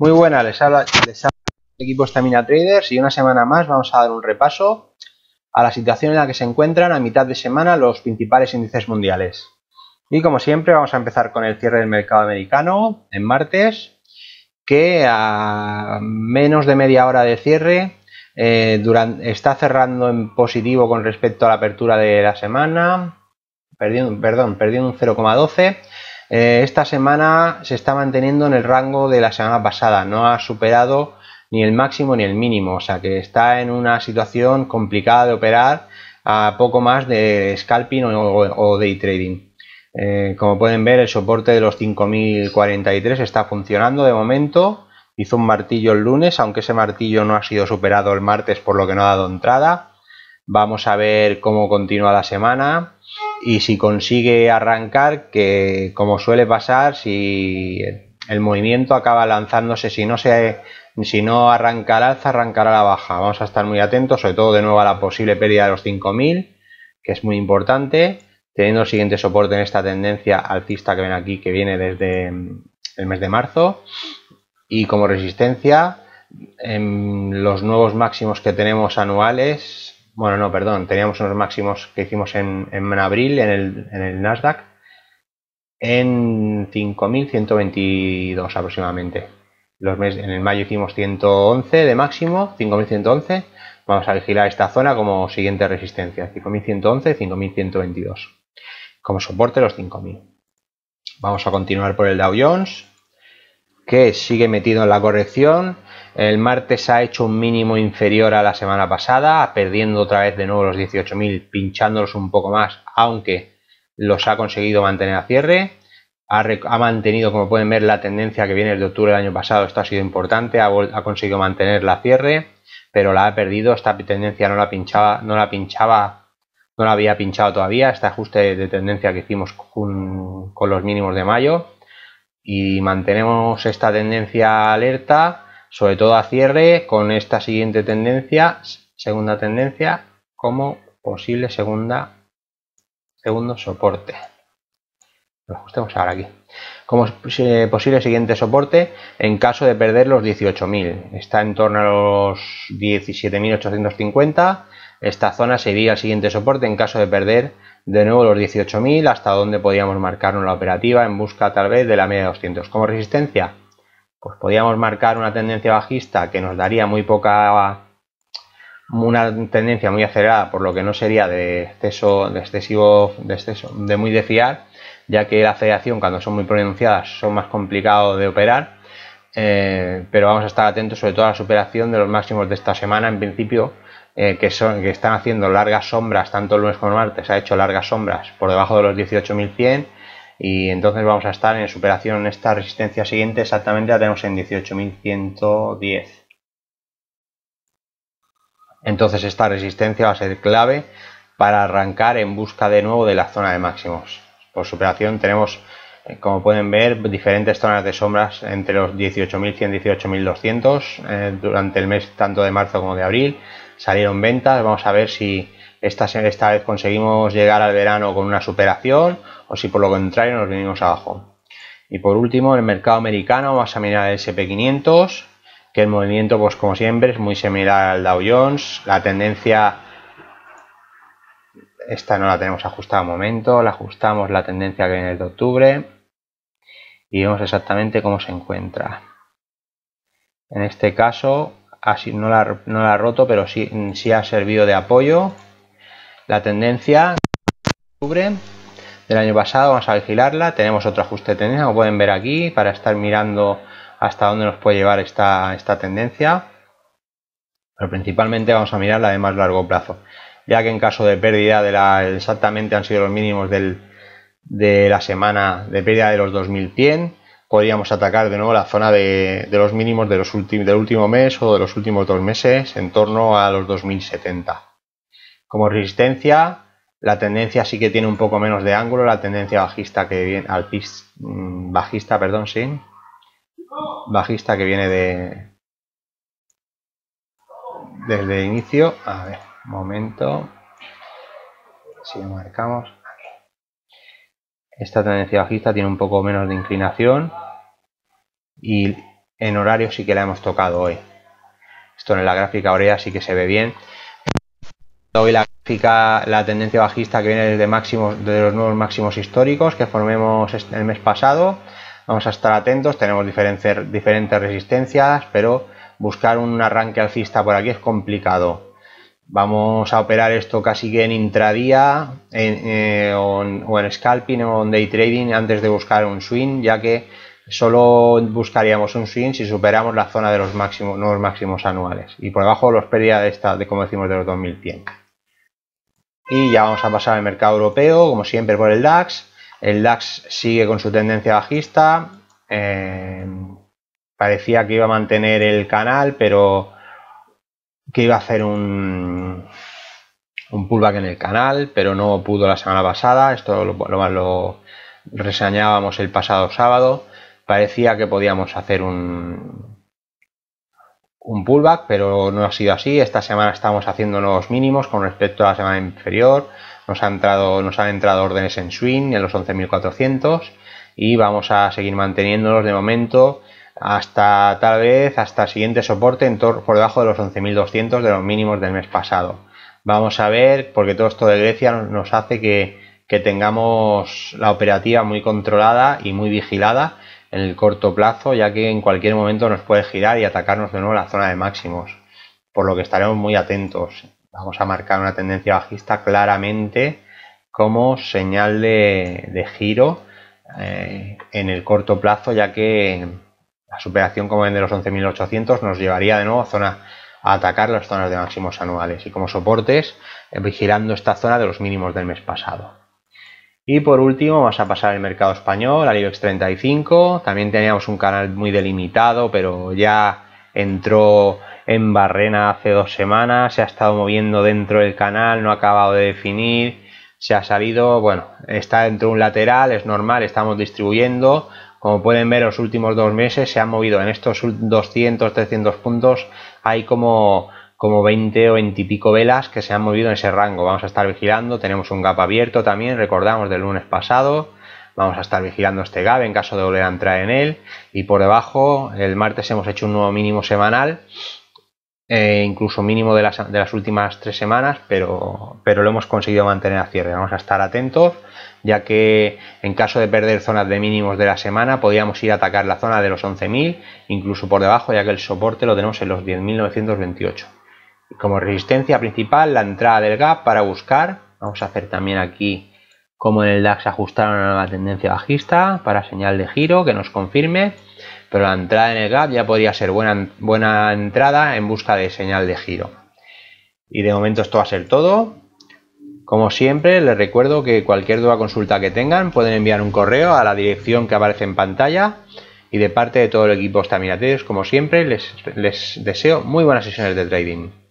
Muy buenas, les habla, el equipo Stamina Traders y una semana más vamos a dar un repaso a la situación en la que se encuentran a mitad de semana los principales índices mundiales. Y como siempre vamos a empezar con el cierre del mercado americano en martes, que a menos de media hora de cierre eh, durante, está cerrando en positivo con respecto a la apertura de la semana, perdiendo, perdón, perdiendo un 0,12 eh, esta semana se está manteniendo en el rango de la semana pasada, no ha superado ni el máximo ni el mínimo, o sea que está en una situación complicada de operar a poco más de scalping o, day trading. Eh, como pueden ver, el soporte de los 5043 está funcionando de momento. Hizo un martillo el lunes, aunque ese martillo no ha sido superado el martes, por lo que no ha dado entrada. Vamos a ver cómo continúa la semana y si consigue arrancar, que como suele pasar, si el movimiento acaba lanzándose, si no se si no arranca al alza, arrancará la baja. Vamos a estar muy atentos, sobre todo de nuevo a la posible pérdida de los 5000, que es muy importante, teniendo el siguiente soporte en esta tendencia alcista que ven aquí, que viene desde mm, el mes de marzo, y como resistencia en los nuevos máximos que tenemos anuales bueno, no, perdón, teníamos unos máximos que hicimos en, abril en el, en Nasdaq en 5.122 aproximadamente. Los en el mayo hicimos 111 de máximo, 5.111. Vamos a vigilar esta zona como siguiente resistencia, 5.111, 5.122. Como soporte los 5.000. Vamos a continuar por el Dow Jones, que sigue metido en la corrección el martes ha hecho un mínimo inferior a la semana pasada, perdiendo otra vez de nuevo los 18.000, pinchándolos un poco más, aunque los ha conseguido mantener a cierre. Ha, mantenido, como pueden ver, la tendencia que viene desde octubre del año pasado. Esto ha sido importante, ha, conseguido mantener la cierre, pero la ha perdido. Esta tendencia no la pinchaba, no la pinchaba no la había pinchado todavía, este ajuste de tendencia que hicimos con, los mínimos de mayo y mantenemos esta tendencia alerta sobre todo a cierre con esta siguiente tendencia, segunda tendencia, como posible segunda, segundo soporte. Lo ajustemos ahora aquí. Como eh, posible siguiente soporte en caso de perder los 18.000. Está en torno a los 17.850. Esta zona sería el siguiente soporte en caso de perder de nuevo los 18.000 hasta donde podríamos marcar una operativa en busca tal vez de la media de 200. Como resistencia, pues podíamos marcar una tendencia bajista que nos daría muy poca una tendencia muy acelerada por lo que no sería de exceso de excesivo de exceso de muy de fiar ya que la aceleración cuando son muy pronunciadas son más complicados de operar eh, pero vamos a estar atentos sobre todo a la superación de los máximos de esta semana en principio eh, que son que están haciendo largas sombras tanto el lunes como el martes ha hecho largas sombras por debajo de los 18.100 y entonces vamos a estar en superación esta resistencia siguiente exactamente la tenemos en 18.110 entonces esta resistencia va a ser clave para arrancar en busca de nuevo de la zona de máximos por superación tenemos eh, como pueden ver diferentes zonas de sombras entre los 18.100 y 18.200 durante el mes tanto de marzo como de abril salieron ventas vamos a ver si esta, esta vez conseguimos llegar al verano con una superación o si por lo contrario nos venimos abajo. Y por último, el mercado americano, vamos a mirar el SP500, que el movimiento, pues como siempre, es muy similar al Dow Jones. La tendencia, esta no la tenemos ajustada al momento, la ajustamos la tendencia que viene de octubre y vemos exactamente cómo se encuentra. En este caso, así no la, no la ha roto, pero sí, sí ha servido de apoyo la tendencia octubre del año pasado, vamos a vigilarla, tenemos otro ajuste de tendencia, como pueden ver aquí, para estar mirando hasta dónde nos puede llevar esta, esta tendencia, pero principalmente vamos a mirar la de más largo plazo, ya que en caso de pérdida de la, exactamente han sido los mínimos de la semana de pérdida de los 2100, podríamos atacar de nuevo la zona de, los mínimos de los del último mes o de los últimos dos meses en torno a los 2070 como resistencia. La tendencia sí que tiene un poco menos de ángulo, la tendencia bajista que viene al pis, mm, bajista, perdón, sí. Bajista que viene de desde inicio. A ver, momento. Si marcamos Esta tendencia bajista tiene un poco menos de inclinación y en horario sí que la hemos tocado hoy. Esto en la gráfica orea sí que se ve bien. Hoy la la tendencia bajista que viene desde máximos, de los nuevos máximos históricos que formemos el mes pasado. Vamos a estar atentos, tenemos diferentes, resistencias, pero buscar un arranque alcista por aquí es complicado. Vamos a operar esto casi que en intradía eh, o en scalping o en day trading antes de buscar un swing, ya que solo buscaríamos un swing si superamos la zona de los máximos, nuevos máximos anuales y por debajo los pérdidas de esta, de como decimos, de los 2100. Y ya vamos a pasar al mercado europeo, como siempre por el DAX. El DAX sigue con su tendencia bajista. Eh, parecía que iba a mantener el canal, pero que iba a hacer un, un pullback en el canal, pero no pudo la semana pasada. Esto lo, lo reseñábamos el pasado sábado parecía que podíamos hacer un, un pullback, pero no ha sido así. Esta semana estamos haciendo nuevos mínimos con respecto a la semana inferior. Nos, ha entrado, nos han entrado órdenes en swing en los 11.400 y vamos a seguir manteniéndolos de momento hasta tal vez hasta el siguiente soporte por debajo de los 11.200 de los mínimos del mes pasado. Vamos a ver, porque todo esto de Grecia nos hace que, que tengamos la operativa muy controlada y muy vigilada en el corto plazo, ya que en cualquier momento nos puede girar y atacarnos de nuevo la zona de máximos, por lo que estaremos muy atentos. Vamos a marcar una tendencia bajista claramente como señal de, giro eh, en el corto plazo, ya que la superación, como ven, de los 11.800 nos llevaría de nuevo a, zona, a atacar las zonas de máximos anuales y como soportes, eh, vigilando esta zona de los mínimos del mes pasado. Y por último vamos a pasar al mercado español, al IBEX 35. También teníamos un canal muy delimitado, pero ya entró en Barrena hace dos semanas, se ha estado moviendo dentro del canal, no ha acabado de definir, se ha salido, bueno, está dentro de un lateral, es normal, estamos distribuyendo. Como pueden ver, los últimos dos meses se han movido en estos 200, 300 puntos, hay como como 20 o 20 y pico velas que se han movido en ese rango. Vamos a estar vigilando, tenemos un gap abierto también, recordamos del lunes pasado. Vamos a estar vigilando este gap en caso de volver a entrar en él. Y por debajo, el martes hemos hecho un nuevo mínimo semanal, eh, incluso mínimo de las, últimas tres semanas, pero, pero lo hemos conseguido mantener a cierre. Vamos a estar atentos, ya que en caso de perder zonas de mínimos de la semana, podríamos ir a atacar la zona de los 11.000, incluso por debajo, ya que el soporte lo tenemos en los 10.928 como resistencia principal la entrada del gap para buscar. Vamos a hacer también aquí como en el DAX ajustaron a la tendencia bajista para señal de giro que nos confirme. Pero la entrada en el gap ya podría ser buena, buena entrada en busca de señal de giro. Y de momento esto va a ser todo. Como siempre, les recuerdo que cualquier duda o consulta que tengan pueden enviar un correo a la dirección que aparece en pantalla. Y de parte de todo el equipo Staminateros, como siempre, les deseo muy buenas sesiones de trading.